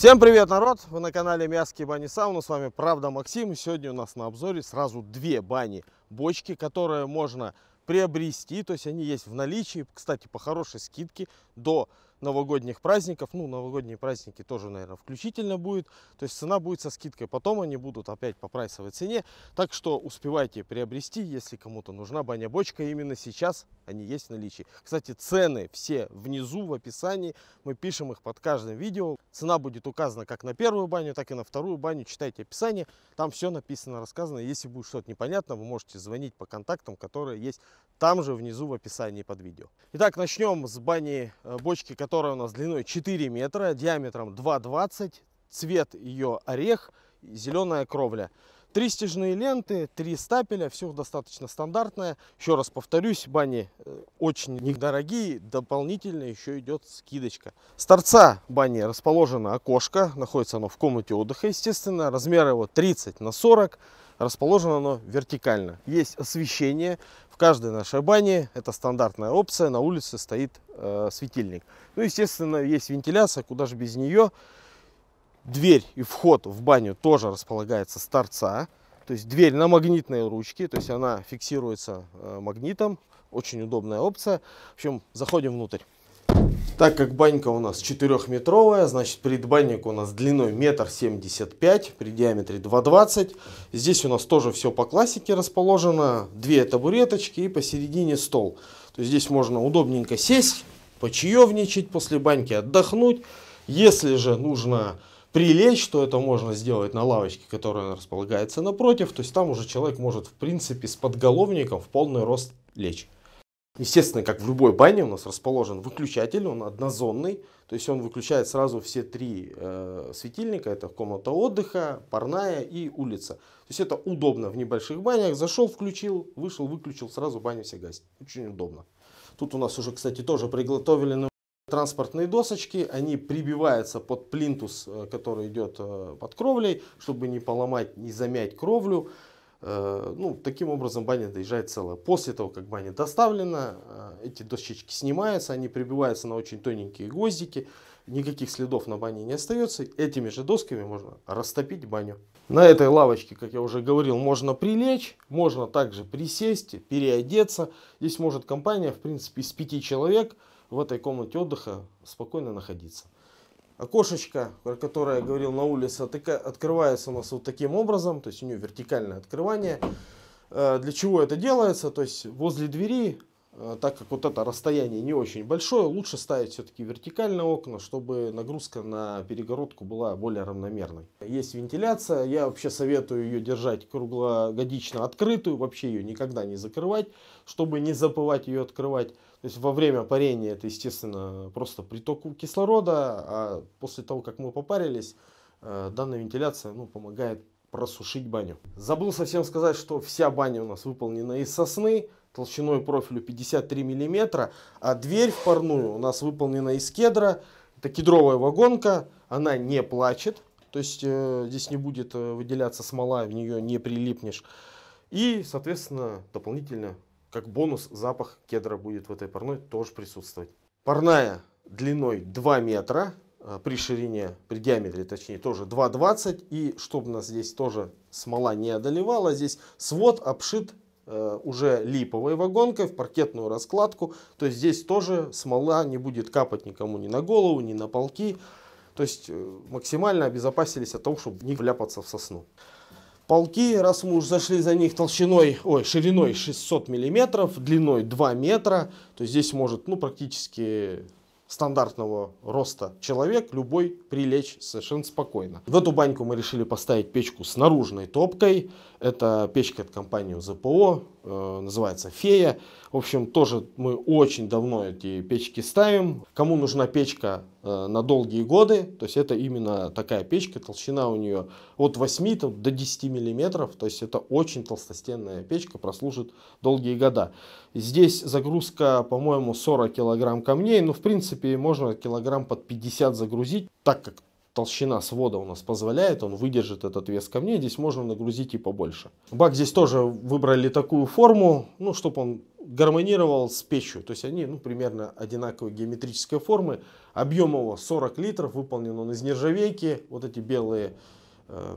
Всем привет, народ! Вы на канале Мяски Бани Сауна, с вами Правда Максим. Сегодня у нас на обзоре сразу две бани-бочки, которые можно приобрести, то есть они есть в наличии, кстати, по хорошей скидке до новогодних праздников. Ну, новогодние праздники тоже, наверное, включительно будет. То есть цена будет со скидкой. Потом они будут опять по прайсовой цене. Так что успевайте приобрести, если кому-то нужна баня-бочка. Именно сейчас они есть в наличии. Кстати, цены все внизу в описании. Мы пишем их под каждым видео. Цена будет указана как на первую баню, так и на вторую баню. Читайте описание. Там все написано, рассказано. Если будет что-то непонятно, вы можете звонить по контактам, которые есть там же внизу в описании под видео. Итак, начнем с бани-бочки, которая которая у нас длиной 4 метра, диаметром 2,20, цвет ее орех, зеленая кровля. Три стяжные ленты, три стапеля, все достаточно стандартное. Еще раз повторюсь, бани э, очень недорогие, дополнительно еще идет скидочка. С торца бани расположено окошко, находится оно в комнате отдыха, естественно, размер его 30 на 40, расположено оно вертикально. Есть освещение, каждой нашей бане, это стандартная опция, на улице стоит э, светильник. Ну, естественно, есть вентиляция, куда же без нее. Дверь и вход в баню тоже располагается с торца. То есть дверь на магнитной ручке, то есть она фиксируется э, магнитом. Очень удобная опция. В общем, заходим внутрь. Так как банька у нас 4-метровая, значит предбанник у нас длиной 1,75 м, при диаметре 2,20 Здесь у нас тоже все по классике расположено. Две табуреточки и посередине стол. То есть здесь можно удобненько сесть, почаевничать после баньки, отдохнуть. Если же нужно прилечь, то это можно сделать на лавочке, которая располагается напротив. То есть там уже человек может в принципе с подголовником в полный рост лечь. Естественно, как в любой бане у нас расположен выключатель, он однозонный, то есть он выключает сразу все три э, светильника, это комната отдыха, парная и улица. То есть это удобно в небольших банях, зашел, включил, вышел, выключил, сразу баня вся гасит, очень удобно. Тут у нас уже, кстати, тоже приготовлены транспортные досочки, они прибиваются под плинтус, э, который идет э, под кровлей, чтобы не поломать, не замять кровлю. Э, ну, таким образом баня доезжает целая. После того, как баня доставлена, э, эти дощечки снимаются, они прибиваются на очень тоненькие гвоздики, никаких следов на бане не остается. Этими же досками можно растопить баню. На этой лавочке, как я уже говорил, можно прилечь, можно также присесть, переодеться. Здесь может компания, в принципе, из пяти человек в этой комнате отдыха спокойно находиться окошечко, про которое я говорил на улице, открывается у нас вот таким образом, то есть у нее вертикальное открывание. Э, для чего это делается? То есть возле двери, э, так как вот это расстояние не очень большое, лучше ставить все-таки вертикальное окна, чтобы нагрузка на перегородку была более равномерной. Есть вентиляция, я вообще советую ее держать круглогодично открытую, вообще ее никогда не закрывать, чтобы не забывать ее открывать. То есть во время парения это, естественно, просто приток кислорода, а после того, как мы попарились, э, данная вентиляция ну, помогает просушить баню. Забыл совсем сказать, что вся баня у нас выполнена из сосны, толщиной профилю 53 мм, а дверь в парную у нас выполнена из кедра. Это кедровая вагонка, она не плачет, то есть э, здесь не будет э, выделяться смола, в нее не прилипнешь. И, соответственно, дополнительно как бонус, запах кедра будет в этой парной тоже присутствовать. Парная длиной 2 метра, э, при ширине, при диаметре точнее, тоже 2,20. И чтобы нас здесь тоже смола не одолевала, здесь свод обшит э, уже липовой вагонкой в паркетную раскладку. То есть здесь тоже смола не будет капать никому ни на голову, ни на полки. То есть э, максимально обезопасились от того, чтобы не вляпаться в сосну. Полки, раз мы уже зашли за них толщиной, ой, шириной 600 миллиметров, длиной 2 метра, то здесь может, ну, практически стандартного роста человек, любой прилечь совершенно спокойно. В эту баньку мы решили поставить печку с наружной топкой. Это печка от компании ЗПО, э, называется «Фея». В общем, тоже мы очень давно эти печки ставим. Кому нужна печка Э, на долгие годы. То есть это именно такая печка, толщина у нее от 8 до 10 миллиметров. То есть это очень толстостенная печка, прослужит долгие года. Здесь загрузка, по-моему, 40 килограмм камней. Ну, в принципе, можно килограмм под 50 загрузить, так как толщина свода у нас позволяет, он выдержит этот вес камней, здесь можно нагрузить и побольше. Бак здесь тоже выбрали такую форму, ну, чтобы он гармонировал с печью. То есть они ну, примерно одинаковой геометрической формы. Объем его 40 литров, выполнен он из нержавейки. Вот эти белые э,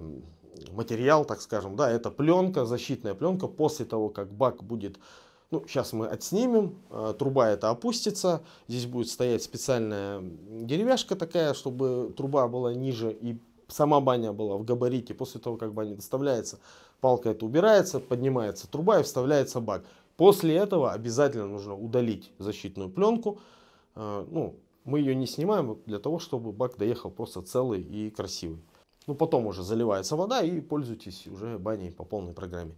материал, так скажем, да, это пленка, защитная пленка. После того, как бак будет, ну, сейчас мы отснимем, э, труба это опустится. Здесь будет стоять специальная деревяшка такая, чтобы труба была ниже и сама баня была в габарите. После того, как баня доставляется, палка это убирается, поднимается труба и вставляется бак. После этого обязательно нужно удалить защитную пленку. Э, ну, мы ее не снимаем для того, чтобы бак доехал просто целый и красивый. Ну, потом уже заливается вода и пользуйтесь уже баней по полной программе.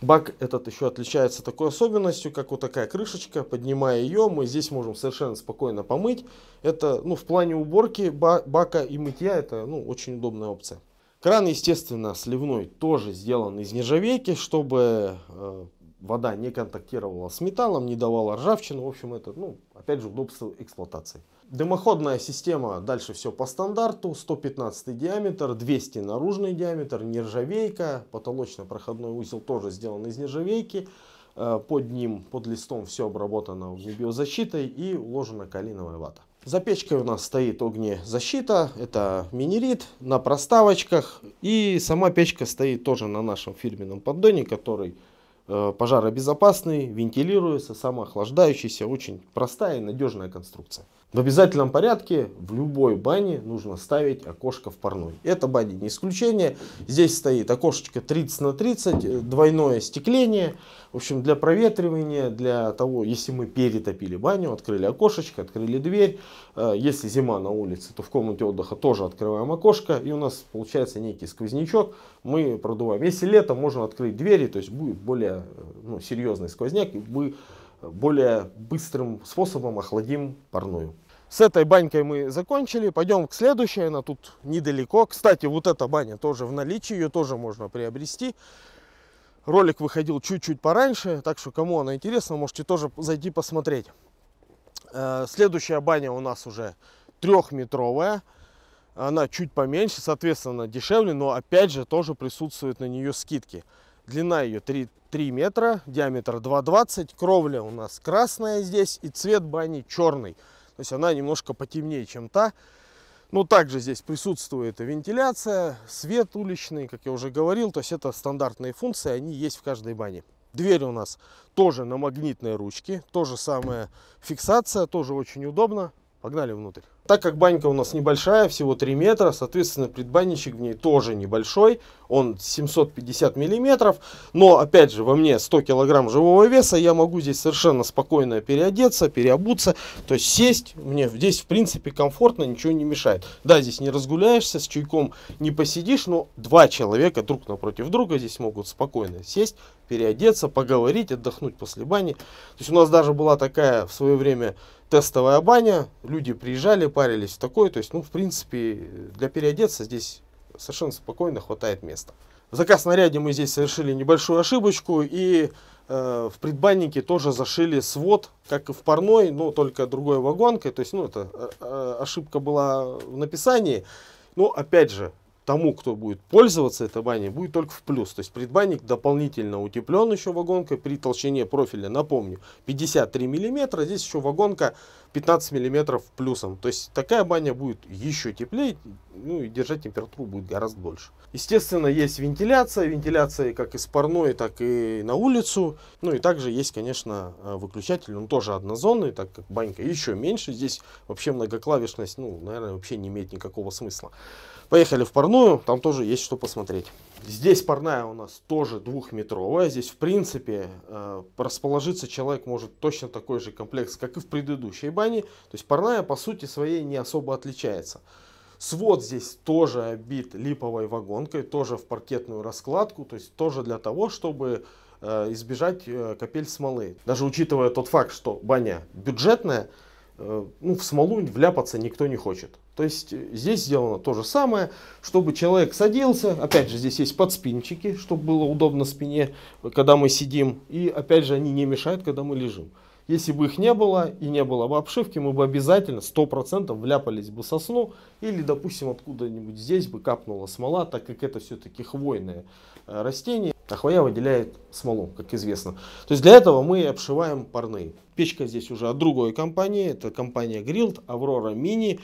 Бак этот еще отличается такой особенностью, как вот такая крышечка. Поднимая ее, мы здесь можем совершенно спокойно помыть. Это, ну, в плане уборки бака и мытья, это, ну, очень удобная опция. Кран, естественно, сливной тоже сделан из нержавейки, чтобы э, вода не контактировала с металлом, не давала ржавчину. В общем, это, ну, опять же, удобство эксплуатации. Дымоходная система, дальше все по стандарту, 115 диаметр, 200 наружный диаметр, нержавейка, потолочно-проходной узел тоже сделан из нержавейки, э, под ним, под листом все обработано биозащитой и уложена калиновая вата. За печкой у нас стоит огнезащита, это минерит на проставочках и сама печка стоит тоже на нашем фирменном поддоне, который Э, пожаробезопасный, вентилируется, самоохлаждающийся, очень простая и надежная конструкция. В обязательном порядке в любой бане нужно ставить окошко в парной. Это баня не исключение. Здесь стоит окошечко 30 на 30, э, двойное стекление, В общем, для проветривания, для того, если мы перетопили баню, открыли окошечко, открыли дверь. Э, если зима на улице, то в комнате отдыха тоже открываем окошко. И у нас получается некий сквознячок, мы продуваем. Если лето, можно открыть двери, то есть будет более э, ну, серьезный сквозняк. И мы более быстрым способом охладим парную. С этой банькой мы закончили. Пойдем к следующей, она тут недалеко. Кстати, вот эта баня тоже в наличии, ее тоже можно приобрести. Ролик выходил чуть-чуть пораньше, так что кому она интересна, можете тоже зайти посмотреть. Э, следующая баня у нас уже трехметровая. Она чуть поменьше, соответственно, дешевле, но опять же тоже присутствуют на нее скидки. Длина ее 3, 3 метра, диаметр 2,20. Кровля у нас красная здесь и цвет бани черный. То есть она немножко потемнее, чем та. Но также здесь присутствует вентиляция, свет уличный, как я уже говорил. То есть это стандартные функции, они есть в каждой бане. Дверь у нас тоже на магнитной ручке. То же самое фиксация, тоже очень удобно. Погнали внутрь. Так как банька у нас небольшая, всего 3 метра, соответственно, предбанничек в ней тоже небольшой, он 750 миллиметров, но, опять же, во мне 100 килограмм живого веса, я могу здесь совершенно спокойно переодеться, переобуться, то есть сесть мне здесь, в принципе, комфортно, ничего не мешает. Да, здесь не разгуляешься, с чайком не посидишь, но два человека друг напротив друга здесь могут спокойно сесть, переодеться, поговорить, отдохнуть после бани. То есть у нас даже была такая в свое время тестовая баня, люди приезжали, парились в такой. То есть, ну, в принципе, для переодеться здесь совершенно спокойно хватает места. В заказ наряде мы здесь совершили небольшую ошибочку и э, в предбаннике тоже зашили свод, как и в парной, но только другой вагонкой. То есть, ну, это э, э, ошибка была в написании. Но, опять же, тому, кто будет пользоваться этой баней, будет только в плюс. То есть предбанник дополнительно утеплен еще вагонкой при толщине профиля, напомню, 53 мм. Здесь еще вагонка 15 миллиметров плюсом. То есть такая баня будет еще теплее, ну и держать температуру будет гораздо больше. Естественно, есть вентиляция. Вентиляция как из парной, так и на улицу. Ну и также есть, конечно, э, выключатель. Он тоже однозонный, так как банька еще меньше. Здесь вообще многоклавишность, ну, наверное, вообще не имеет никакого смысла. Поехали в парную, там тоже есть что посмотреть. Здесь парная у нас тоже двухметровая. Здесь, в принципе, э, расположиться человек может точно такой же комплекс, как и в предыдущей бане. То есть парная, по сути своей, не особо отличается. Свод здесь тоже обит липовой вагонкой, тоже в паркетную раскладку. То есть тоже для того, чтобы э, избежать э, капель смолы. Даже учитывая тот факт, что баня бюджетная, Э, ну, в смолу вляпаться никто не хочет. То есть э, здесь сделано то же самое, чтобы человек садился, опять же здесь есть подспинчики, чтобы было удобно спине, когда мы сидим, и опять же они не мешают, когда мы лежим. Если бы их не было и не было бы обшивки, мы бы обязательно 100% вляпались бы со или, допустим, откуда-нибудь здесь бы капнула смола, так как это все-таки хвойное э, растение. Ахвоя выделяет смолу, как известно. То есть для этого мы обшиваем парные. Печка здесь уже от другой компании. Это компания Grilled Aurora Mini.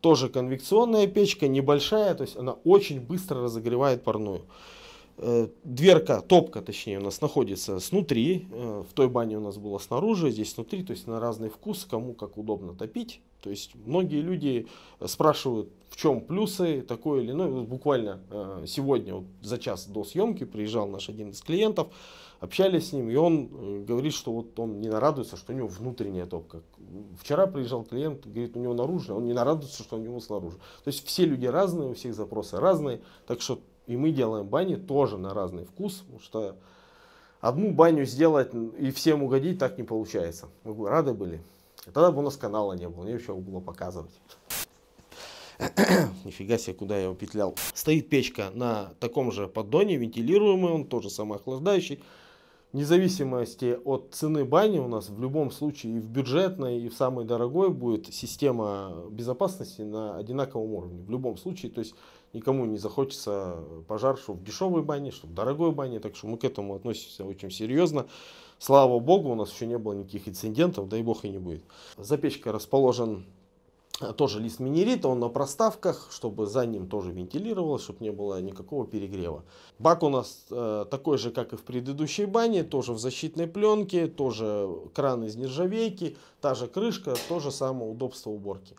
Тоже конвекционная печка, небольшая. То есть она очень быстро разогревает парную. Э, дверка, топка точнее у нас находится снутри, э, в той бане у нас было снаружи, здесь внутри, то есть на разный вкус, кому как удобно топить. То есть многие люди спрашивают, в чем плюсы такое или иное. буквально э, сегодня вот за час до съемки приезжал наш один из клиентов, общались с ним, и он говорит, что вот он не нарадуется, что у него внутренняя топка. Вчера приезжал клиент, говорит, у него наружная, он не нарадуется, что у него снаружи. То есть все люди разные, у всех запросы разные, так что и мы делаем бани тоже на разный вкус, потому что одну баню сделать и всем угодить так не получается. Мы бы рады были. тогда бы у нас канала не было, нечего было показывать. Нифига себе, куда я его петлял. Стоит печка на таком же поддоне, вентилируемый, он тоже самоохлаждающий. Вне зависимости от цены бани у нас в любом случае и в бюджетной, и в самой дорогой будет система безопасности на одинаковом уровне. В любом случае, то есть никому не захочется пожар, что в дешевой бане, что в дорогой бане, так что мы к этому относимся очень серьезно. Слава богу, у нас еще не было никаких инцидентов, дай бог и не будет. За печкой расположен э, тоже лист минерита, он на проставках, чтобы за ним тоже вентилировалось, чтобы не было никакого перегрева. Бак у нас э, такой же, как и в предыдущей бане, тоже в защитной пленке, тоже кран из нержавейки, та же крышка, то же самое удобство уборки.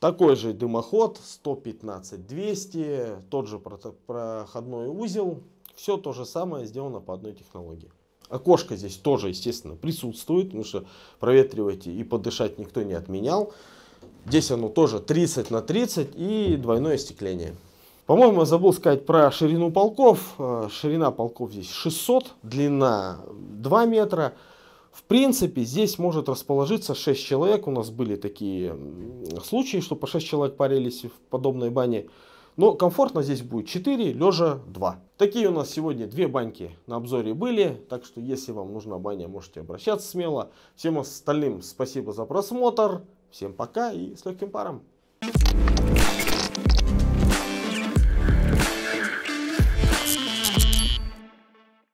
Такой же дымоход 115-200, тот же проходной узел. Все то же самое сделано по одной технологии. Окошко здесь тоже, естественно, присутствует, потому что проветривать и подышать никто не отменял. Здесь оно тоже 30 на 30 и двойное остекление. По-моему, забыл сказать про ширину полков. Э, ширина полков здесь 600, длина 2 метра. В принципе, здесь может расположиться 6 человек. У нас были такие случаи, что по 6 человек парились в подобной бане. Но комфортно здесь будет 4, лежа 2. Такие у нас сегодня две баньки на обзоре были. Так что, если вам нужна баня, можете обращаться смело. Всем остальным спасибо за просмотр. Всем пока и с легким паром. Thank you